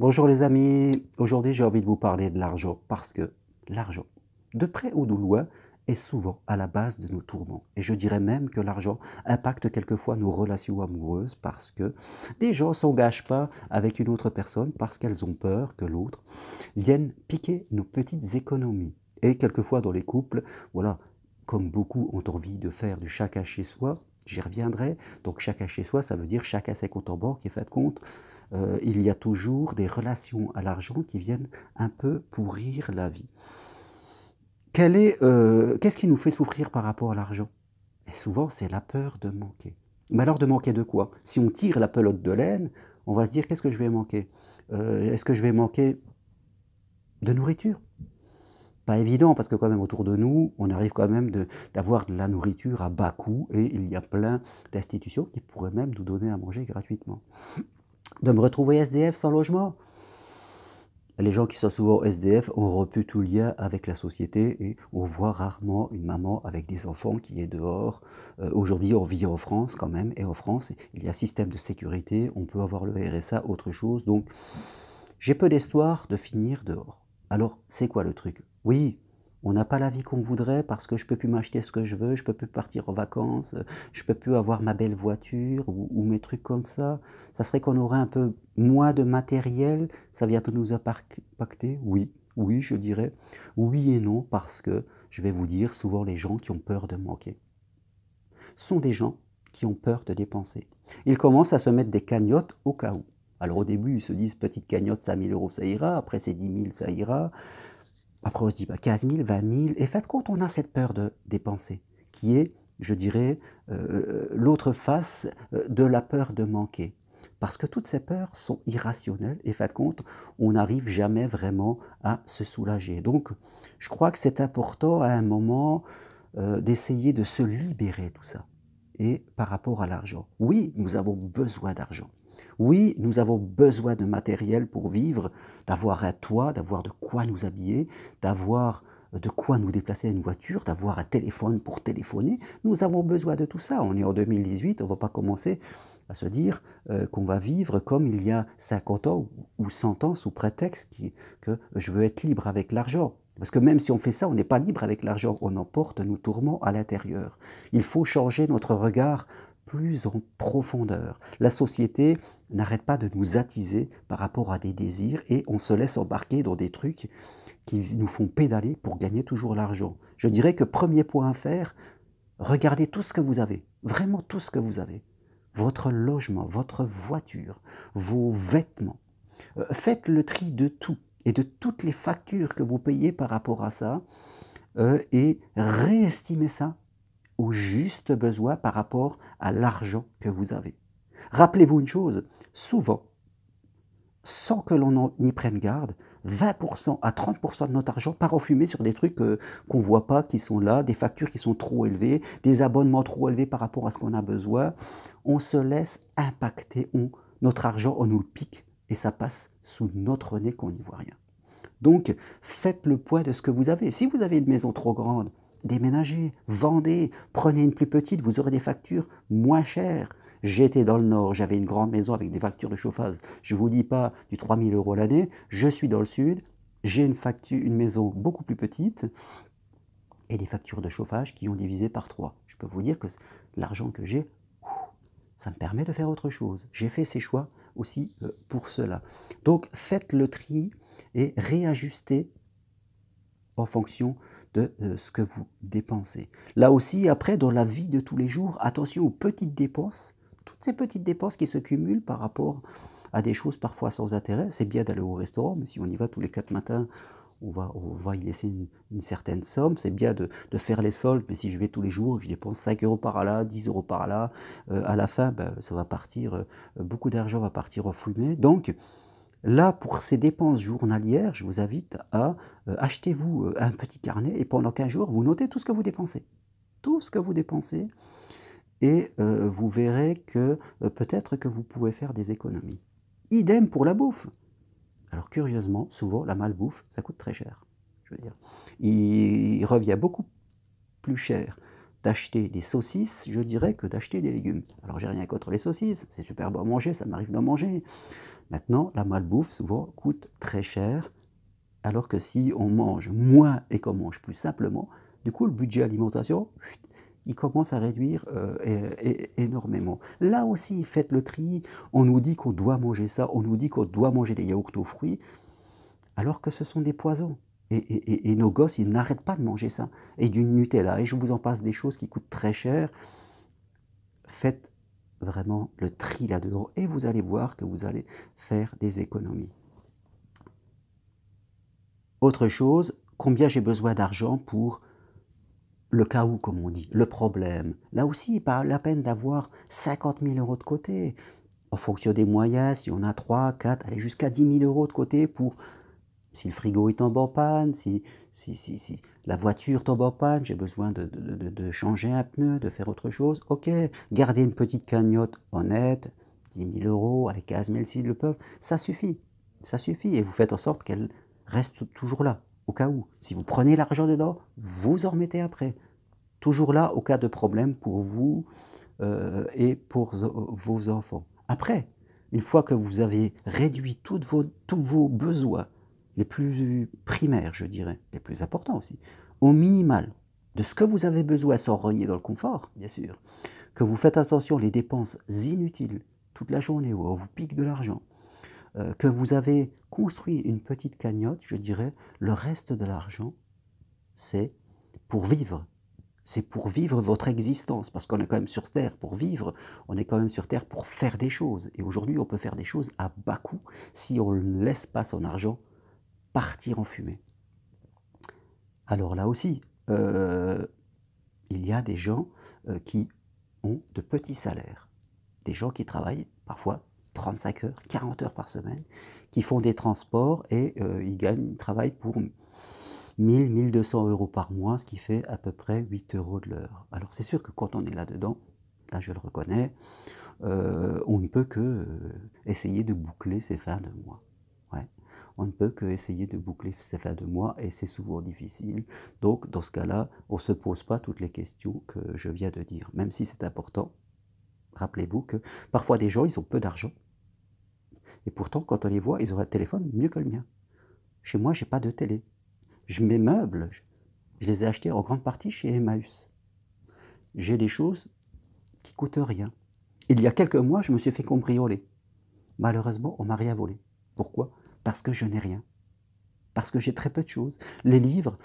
Bonjour les amis, aujourd'hui j'ai envie de vous parler de l'argent parce que l'argent, de près ou de loin, est souvent à la base de nos tourments. Et je dirais même que l'argent impacte quelquefois nos relations amoureuses parce que des gens ne s'engagent pas avec une autre personne parce qu'elles ont peur que l'autre vienne piquer nos petites économies. Et quelquefois dans les couples, voilà, comme beaucoup ont envie de faire du chacun chez soi, j'y reviendrai, donc chacun chez soi, ça veut dire chacun ses comptes en banque et fait de compte, euh, il y a toujours des relations à l'argent qui viennent un peu pourrir la vie. Euh, qu'est-ce qui nous fait souffrir par rapport à l'argent souvent, c'est la peur de manquer. Mais alors, de manquer de quoi Si on tire la pelote de laine, on va se dire qu'est-ce que je vais manquer euh, Est-ce que je vais manquer de nourriture pas évident parce que quand même autour de nous, on arrive quand même d'avoir de la nourriture à bas coût et il y a plein d'institutions qui pourraient même nous donner à manger gratuitement de me retrouver SDF sans logement. Les gens qui sont souvent SDF ont repu tout lien avec la société et on voit rarement une maman avec des enfants qui est dehors. Euh, aujourd'hui, on vit en France quand même, et en France, il y a un système de sécurité, on peut avoir le RSA, autre chose. Donc, j'ai peu d'espoir de finir dehors. Alors, c'est quoi le truc Oui, on n'a pas la vie qu'on voudrait parce que je peux plus m'acheter ce que je veux, je peux plus partir en vacances, je peux plus avoir ma belle voiture ou, mes trucs comme ça. Ça serait qu'on aurait un peu moins de matériel, ça vient de nous impacter Oui, oui, je dirais. Oui et non parce que je vais vous dire souvent les gens qui ont peur de manquer sont des gens qui ont peur de dépenser. Ils commencent à se mettre des cagnottes au cas où. Alors au début, ils se disent petite cagnotte, 5 000 euros, ça ira. Après, c'est 10 000, ça ira. Après, on se dit 15 000, 20 000. Et faites compte, on a cette peur de dépenser, qui est, je dirais, euh, l'autre face euh, de la peur de manquer. Parce que toutes ces peurs sont irrationnelles et faites compte, on n'arrive jamais vraiment à se soulager. Donc, je crois que c'est important à un moment euh, d'essayer de se libérer de tout ça. Et par rapport à l'argent, oui, nous avons besoin d'argent. Oui, nous avons besoin de matériel pour vivre, d'avoir un toit, d'avoir de quoi nous habiller, d'avoir euh, de quoi nous déplacer à une voiture, d'avoir un téléphone pour téléphoner. Nous avons besoin de tout ça. On est en 2018, on ne va pas commencer à se dire euh, qu'on va vivre comme il y a 50 ans ou 100 ans sous prétexte que je veux être libre avec l'argent. Parce que même si on fait ça, on n'est pas libre avec l'argent, on emporte nos tourments à l'intérieur. Il faut changer notre regard plus en profondeur. La société n'arrête pas de nous attiser par rapport à des désirs et on se laisse embarquer dans des trucs qui nous font pédaler pour gagner toujours l'argent. Je dirais que premier point à faire, regardez tout ce que vous avez, vraiment tout ce que vous avez. Votre logement, votre voiture, vos vêtements. Euh, faites le tri de tout et de toutes les factures que vous payez par rapport à ça euh, et réestimez ça au juste besoin par rapport à l'argent que vous avez. Rappelez-vous une chose, souvent, sans que l'on n'y prenne garde, 20% à 30% de notre argent part en sur des trucs euh, qu'on ne voit pas, qui sont là, des factures qui sont trop élevées, des abonnements trop élevés par rapport à ce qu'on a besoin. On se laisse impacter, on, notre argent, on nous le pique et ça passe sous notre nez qu'on n'y voit rien. Donc, faites le poids de ce que vous avez. Si vous avez une maison trop grande, déménagez, vendez, prenez une plus petite, vous aurez des factures moins chères. J'étais dans le Nord, j'avais une grande maison avec des factures de chauffage, je ne vous dis pas du 3000 euros l'année, je suis dans le Sud, j'ai une, une maison beaucoup plus petite et des factures de chauffage qui ont divisé par 3. Je peux vous dire que l'argent que j'ai, ça me permet de faire autre chose. J'ai fait ces choix aussi euh, pour cela. Donc faites le tri et réajustez en fonction de euh, ce que vous dépensez. Là aussi, après, dans la vie de tous les jours, attention aux petites dépenses, toutes ces petites dépenses qui se cumulent par rapport à des choses parfois sans intérêt. C'est bien d'aller au restaurant, mais si on y va tous les quatre matins, on va, on va y laisser une, certaine somme. C'est bien de, faire les soldes, mais si je vais tous les jours, je dépense 5 euros par là, 10 euros par là, euh, à la fin, ben, ça va partir, euh, beaucoup d'argent va partir au fumet. Donc, Là, pour ces dépenses journalières, je vous invite à euh, acheter vous euh, un petit carnet et pendant 15 jours, vous notez tout ce que vous dépensez. Tout ce que vous dépensez. Et euh, vous verrez que peut-être que vous pouvez faire des économies. Idem pour la bouffe. Alors curieusement, souvent, la malbouffe, ça coûte très cher. Je veux dire, il, revient beaucoup plus cher d'acheter des saucisses, je dirais, que d'acheter des légumes. Alors j'ai rien contre les saucisses, c'est super bon à manger, ça m'arrive d'en manger. Maintenant, la malbouffe, souvent, coûte très cher, alors que si on mange moins et qu'on mange plus simplement, du coup, le budget alimentation, il commence à réduire euh, énormément. Là aussi, faites le tri. On nous dit qu'on doit manger ça, on nous dit qu'on doit manger des yaourts aux fruits, alors que ce sont des poisons. Et, et, nos gosses, ils n'arrêtent pas de manger ça. Et du Nutella. Et je vous en passe des choses qui coûtent très cher. Faites vraiment le tri là-dedans et vous allez voir que vous allez faire des économies. Autre chose, combien j'ai besoin d'argent pour le cas où, comme on dit, le problème. Là aussi, pas la peine d'avoir 50 000 euros de côté. En fonction des moyens, si on a 3, 4, allez jusqu'à 10 000 euros de côté pour si le frigo est en en panne, si, si, si, si la voiture tombe en panne, j'ai besoin de, de, de, changer un pneu, de faire autre chose, ok, garder une petite cagnotte honnête, 10 000 euros, allez 15 000 s'ils le peuvent, ça suffit, ça suffit, et vous faites en sorte qu'elle reste toujours là, au cas où. Si vous prenez l'argent dedans, vous en remettez après. Toujours là au cas de problème pour vous euh, et pour vos enfants. Après, une fois que vous avez réduit toutes vos, tous vos besoins, les plus primaires, je dirais, les plus importants aussi, au minimal, de ce que vous avez besoin sans renier dans le confort, bien sûr, que vous faites attention les dépenses inutiles toute la journée où on vous pique de l'argent, euh, que vous avez construit une petite cagnotte, je dirais, le reste de l'argent, c'est pour vivre. C'est pour vivre votre existence, parce qu'on est quand même sur Terre pour vivre, on est quand même sur Terre pour faire des choses. Et aujourd'hui, on peut faire des choses à bas coût si on ne laisse pas son argent partir en fumée. Alors là aussi, euh, il y a des gens euh, qui ont de petits salaires, des gens qui travaillent parfois 35 heures, 40 heures par semaine, qui font des transports et euh, ils gagnent, ils travaillent pour 1000, 1200 euros par mois, ce qui fait à peu près 8 euros de l'heure. Alors c'est sûr que quand on est là-dedans, là je le reconnais, on ne peut que essayer de boucler ses fins de mois on ne peut que de boucler ces fins de mois et c'est souvent difficile. Donc dans ce cas-là, on ne se pose pas toutes les questions que je viens de dire, même si c'est important. Rappelez-vous que parfois des gens, ils ont peu d'argent. Et pourtant, quand on les voit, ils ont un téléphone mieux que le mien. Chez moi, je n'ai pas de télé. Je, mets meubles, je, les ai achetés en grande partie chez Emmaüs. J'ai des choses qui coûtent rien. Il y a quelques mois, je me suis fait cambrioler. Malheureusement, on m'a rien volé. Pourquoi parce que je n'ai rien, parce que j'ai très peu de choses. Les livres,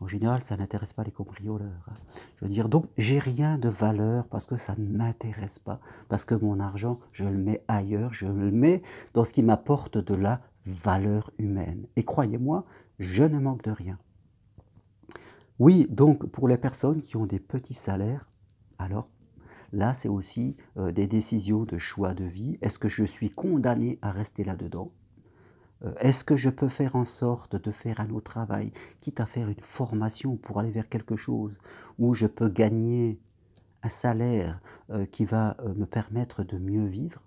en général, ça n'intéresse pas les cambrioleurs. Hein. Je veux dire, donc, j'ai rien de valeur parce que ça ne m'intéresse pas, parce que mon argent, je le mets ailleurs, je le mets dans ce qui m'apporte de la valeur humaine. Et croyez-moi, je ne manque de rien. Oui, donc, pour les personnes qui ont des petits salaires, alors Là, c'est aussi euh, des décisions de choix de vie. Est-ce que je suis condamné à rester là-dedans euh, est-ce que je peux faire en sorte de faire un autre travail, quitte à faire une formation pour aller vers quelque chose où je peux gagner un salaire euh, qui va euh, me permettre de mieux vivre,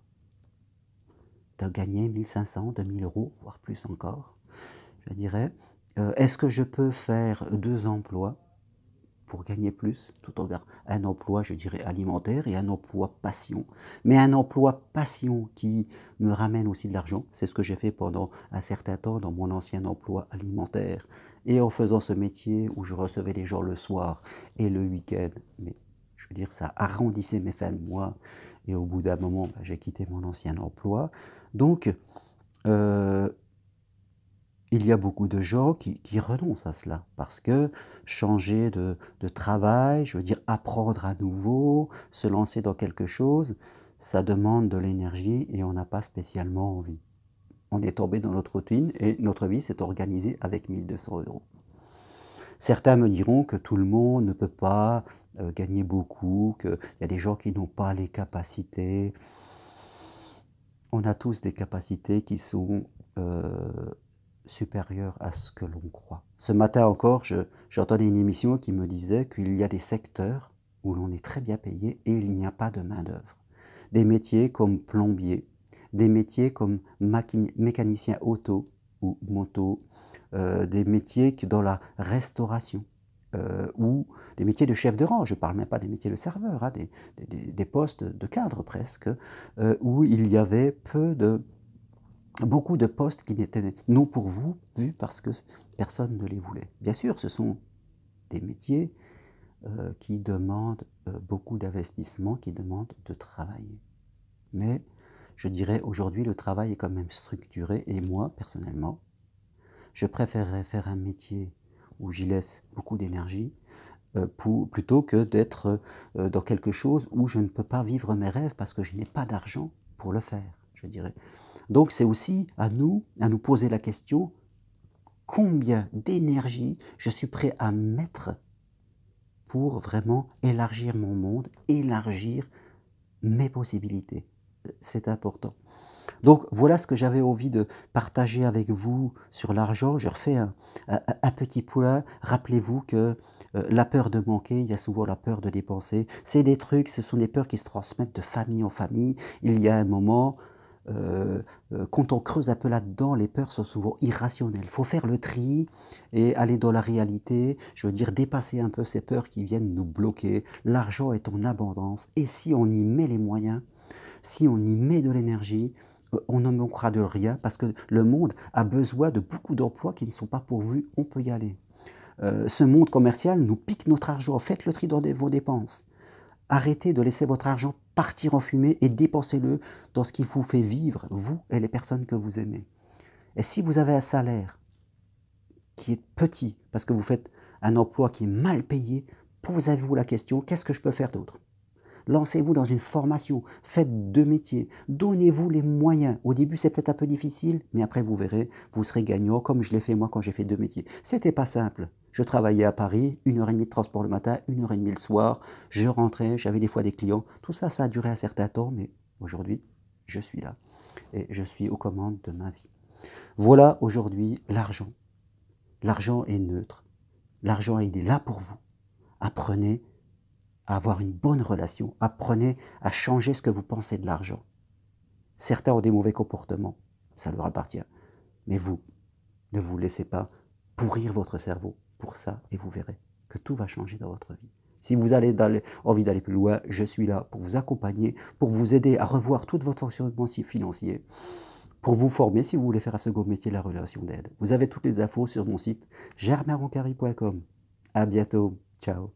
de gagner 1500, 2000 euros, voire plus encore Je dirais, est-ce que je peux faire deux emplois gagner plus, tout en gardant un emploi, je dirais, alimentaire et un emploi passion. Mais un emploi passion qui me ramène aussi de l'argent. C'est ce que j'ai fait pendant un certain temps dans mon ancien emploi alimentaire. Et en faisant ce métier où je recevais les gens le soir et le week-end, mais je veux dire, ça arrondissait mes fins de mois. Et au bout d'un moment, bah, j'ai quitté mon ancien emploi. Donc, euh, il y a beaucoup de gens qui, renoncent à cela parce que changer de, travail, je veux dire apprendre à nouveau, se lancer dans quelque chose, ça demande de l'énergie et on n'a pas spécialement envie. On est tombé dans notre routine et notre vie s'est organisée avec 1200 euros. Certains me diront que tout le monde ne peut pas euh, gagner beaucoup, qu'il y a des gens qui n'ont pas les capacités. On a tous des capacités qui sont euh, supérieur à ce que l'on croit. Ce matin encore, j'entendais une émission qui me disait qu'il y a des secteurs où l'on est très bien payé et il n'y a pas de main-d'œuvre. Des métiers comme plombier, des métiers comme mécanicien auto ou moto, euh, des métiers dans la restauration. Euh, ou des métiers de chef de rang, je ne parle même pas des métiers de serveur, hein, des, postes de cadre presque, euh, où il y avait peu de beaucoup de postes qui n'étaient non pour vous, vu parce que personne ne les voulait. Bien sûr, ce sont des métiers euh, qui demandent euh, beaucoup d'investissement, qui demandent de travailler. Mais je dirais aujourd'hui, le travail est quand même structuré et moi, personnellement, je préférerais faire un métier où j'y laisse beaucoup d'énergie euh, plutôt que d'être dans quelque chose où je ne peux pas vivre mes rêves parce que je n'ai pas d'argent pour le faire, je dirais. Donc c'est aussi à nous, à nous poser la question, combien d'énergie je suis prêt à mettre pour vraiment élargir mon monde, élargir mes possibilités. C'est important. Donc voilà ce que j'avais envie de partager avec vous sur l'argent. Je refais un, petit point. Rappelez-vous que euh, la peur de manquer, il y a souvent la peur de dépenser. C'est des trucs, ce sont des peurs qui se transmettent de famille en famille. Il y a un moment, euh, euh, quand on creuse un peu là-dedans, les peurs sont souvent irrationnelles. Il faut faire le tri et aller dans la réalité, je veux dire dépasser un peu ces peurs qui viennent nous bloquer. L'argent est en abondance et si on y met les moyens, si on y met de l'énergie, euh, on ne manquera de rien parce que le monde a besoin de beaucoup d'emplois qui ne sont pas pourvus, on peut y aller. ce monde commercial nous pique notre argent. Faites le tri dans vos dépenses. Arrêtez de laisser votre argent partir en fumée et dépensez-le dans ce qui vous fait vivre, vous et les personnes que vous aimez. Et si vous avez un salaire qui est petit, parce que vous faites un emploi qui est mal payé, posez-vous la question, qu'est-ce que je peux faire d'autre Lancez-vous dans une formation, faites deux métiers, donnez-vous les moyens. Au début, c'est peut-être un peu difficile, mais après, vous verrez, vous serez gagnant, comme je l'ai fait moi quand j'ai fait deux métiers. C'était pas simple, je travaillais à Paris, une heure et demie de transport le matin, une heure et demie le soir. Je rentrais, j'avais des fois des clients. Tout ça, ça a duré un certain temps, mais aujourd'hui, je suis là. Et je suis aux commandes de ma vie. Voilà aujourd'hui l'argent. L'argent est neutre. L'argent, il est là pour vous. Apprenez à avoir une bonne relation. Apprenez à changer ce que vous pensez de l'argent. Certains ont des mauvais comportements. Ça leur appartient. Mais vous, ne vous laissez pas pourrir votre cerveau pour ça et vous verrez que tout va changer dans votre vie. Si vous avez envie d'aller plus loin, je suis là pour vous accompagner, pour vous aider à revoir toute votre fonctionnement financier, pour vous former si vous voulez faire un second métier la relation d'aide. Vous avez toutes les infos sur mon site germeroncarie.com. À bientôt. Ciao.